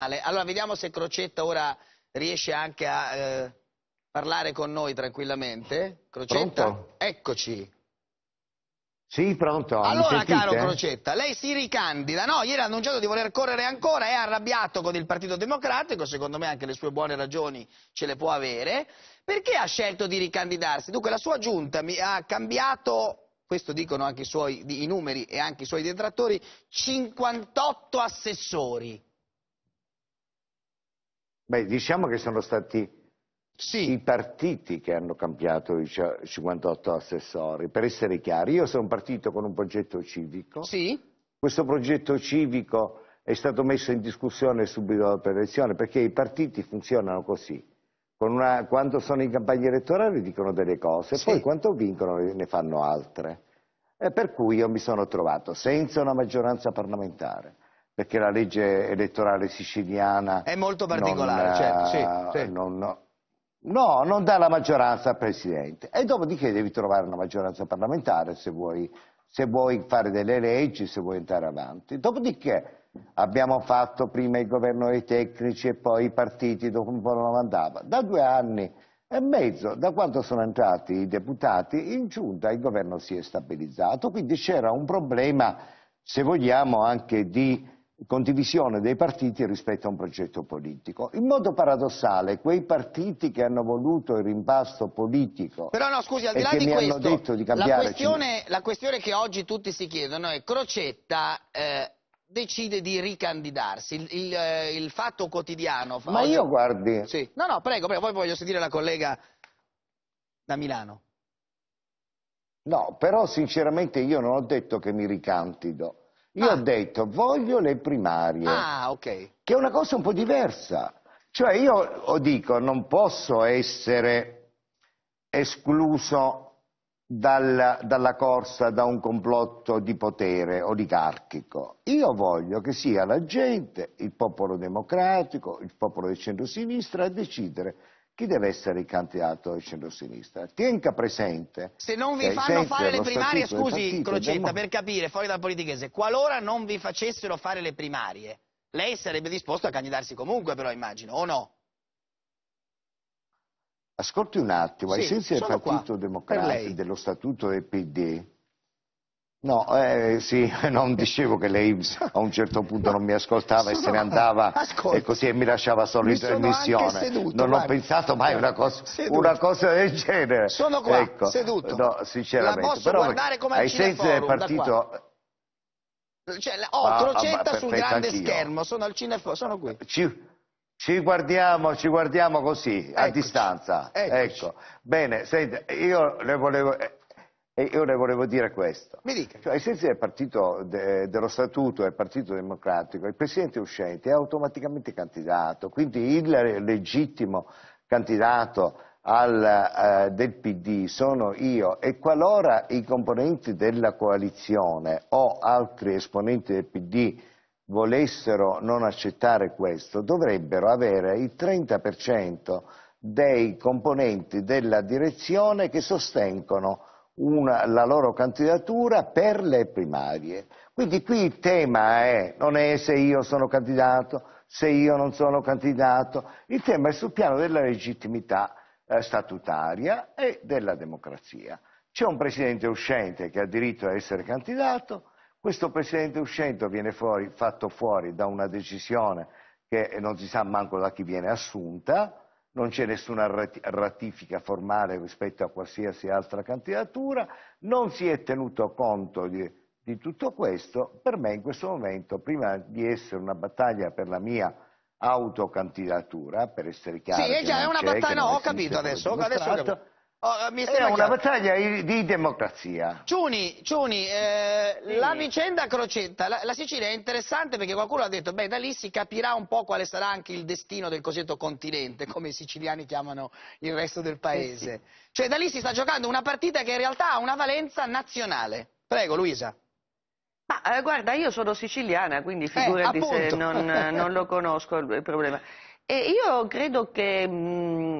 Allora vediamo se Crocetta ora riesce anche a eh, parlare con noi tranquillamente. Crocetta, pronto? eccoci. Sì, pronto. Allora, caro Crocetta, lei si ricandida, no? Ieri ha annunciato di voler correre ancora, è arrabbiato con il Partito Democratico, secondo me anche le sue buone ragioni ce le può avere. Perché ha scelto di ricandidarsi? Dunque, la sua giunta ha cambiato questo dicono anche i, suoi, i numeri e anche i suoi detrattori, 58 assessori. Beh, diciamo che sono stati sì. i partiti che hanno cambiato i 58 assessori, per essere chiari. Io sono partito con un progetto civico. Sì. Questo progetto civico è stato messo in discussione subito dopo l'elezione, perché i partiti funzionano così. Una, quando sono in campagna elettorale dicono delle cose, sì. poi quando vincono ne fanno altre. E per cui io mi sono trovato senza una maggioranza parlamentare, perché la legge elettorale siciliana... È molto particolare, non, eh, certo, sì, sì. Non, no, non dà la maggioranza al Presidente. E dopodiché devi trovare una maggioranza parlamentare se vuoi, se vuoi fare delle leggi, se vuoi andare avanti. Dopodiché... Abbiamo fatto prima il governo dei tecnici e poi i partiti, dopo un po' non andava. Da due anni e mezzo, da quando sono entrati i deputati, in giunta il governo si è stabilizzato, quindi c'era un problema, se vogliamo, anche di condivisione dei partiti rispetto a un progetto politico. In modo paradossale, quei partiti che hanno voluto il rimpasto politico Però no, scusi, al di là di questo, detto di cambiare... La questione, la questione, che oggi tutti si chiedono è Crocetta... Eh, decide di ricandidarsi il, il, eh, il fatto quotidiano fa ma io guardi sì. no no prego prego poi voglio sentire la collega da Milano no però sinceramente io non ho detto che mi ricandido io ah. ho detto voglio le primarie, ah, okay. che è una cosa un po' diversa. Cioè io dico non posso essere escluso dal, dalla corsa da un complotto di potere oligarchico. Io voglio che sia la gente, il popolo democratico, il popolo del centro-sinistra a decidere chi deve essere il candidato del centro-sinistra? Tenga presente. Se non vi fanno fare le primarie, scusi Crocetta, per capire, fuori dal politichese, qualora non vi facessero fare le primarie, lei sarebbe disposto a candidarsi comunque, però immagino, o no? Ascolti un attimo, sì, ai sensi del Partito qua, Democratico e dello Statuto del PD, No, eh, sì, non dicevo che lei a un certo punto non mi ascoltava e se ne andava ascolta. e così e mi lasciava solo in missione. non ho pensato mai una cosa, una cosa, del genere. Sono qua, ecco, seduto. No, sinceramente. La posso Però, guardare come al cineforum del partito... Cioè, ho oh, Crocetta ah, sul grande schermo, sono al cineforum, sono qui. Ci... Ci guardiamo, ci guardiamo così, eccoci, a distanza. Eccoci. Ecco. Bene, senta, io le volevo... Eh, e ora volevo dire questo. Mi dica. Cioè, ai sensi del partito de, dello statuto del Partito Democratico, il presidente uscente è automaticamente candidato, quindi il legittimo candidato al, eh, del PD sono io e qualora i componenti della coalizione o altri esponenti del PD volessero non accettare questo, dovrebbero avere il 30% dei componenti della direzione che sostengono una, la loro candidatura per le primarie. Quindi qui il tema è, non è se io sono candidato, se io non sono candidato, il tema è sul piano della legittimità eh, statutaria e della democrazia. C'è un presidente uscente che ha diritto ad essere candidato, questo presidente uscente viene fuori, fatto fuori da una decisione che non si sa manco da chi viene assunta, non c'è nessuna ratifica formale rispetto a qualsiasi altra candidatura, non si è tenuto conto di, di, tutto questo, per me in questo momento, prima di essere una battaglia per la mia autocandidatura, per essere chiaro... Sì, è, chiaro, una battaglia, no, ho capito adesso, adesso ho capito. Oh, eh, Era una battaglia di democrazia. Ciuni, Ciuni eh, sì. la vicenda Crocetta, la, la, Sicilia è interessante perché qualcuno ha detto, beh da lì si capirà un po' quale sarà anche il destino del cosiddetto continente, come i siciliani chiamano il resto del paese. Sì, sì. Cioè da lì si sta giocando una partita che in realtà ha una valenza nazionale. Prego Luisa. Ma eh, guarda, io sono siciliana, quindi eh, figurati eh, se non, non, lo conosco il problema. E io credo che... Mh, mm,